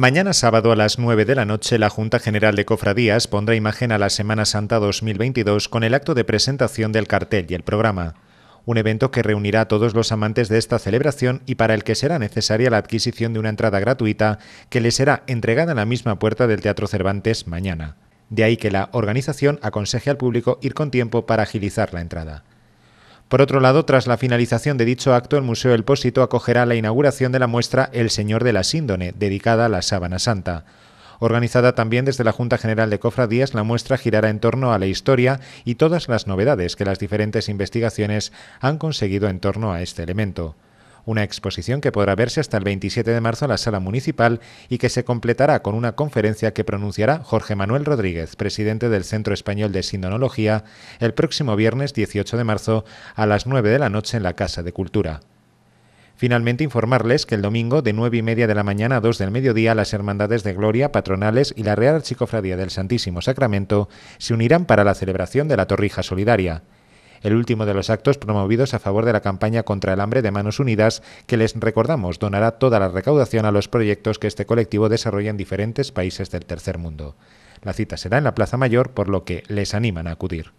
Mañana sábado a las 9 de la noche la Junta General de Cofradías pondrá imagen a la Semana Santa 2022 con el acto de presentación del cartel y el programa, un evento que reunirá a todos los amantes de esta celebración y para el que será necesaria la adquisición de una entrada gratuita que le será entregada en la misma puerta del Teatro Cervantes mañana. De ahí que la organización aconseje al público ir con tiempo para agilizar la entrada. Por otro lado, tras la finalización de dicho acto, el Museo El Pósito acogerá la inauguración de la muestra El Señor de la Síndone, dedicada a la Sábana Santa. Organizada también desde la Junta General de Cofradías, la muestra girará en torno a la historia y todas las novedades que las diferentes investigaciones han conseguido en torno a este elemento una exposición que podrá verse hasta el 27 de marzo en la Sala Municipal y que se completará con una conferencia que pronunciará Jorge Manuel Rodríguez, presidente del Centro Español de Sindonología, el próximo viernes 18 de marzo a las 9 de la noche en la Casa de Cultura. Finalmente, informarles que el domingo, de 9 y media de la mañana a 2 del mediodía, las Hermandades de Gloria, Patronales y la Real Archicofradía del Santísimo Sacramento se unirán para la celebración de la Torrija Solidaria el último de los actos promovidos a favor de la campaña contra el hambre de Manos Unidas, que les recordamos donará toda la recaudación a los proyectos que este colectivo desarrolla en diferentes países del tercer mundo. La cita será en la Plaza Mayor, por lo que les animan a acudir.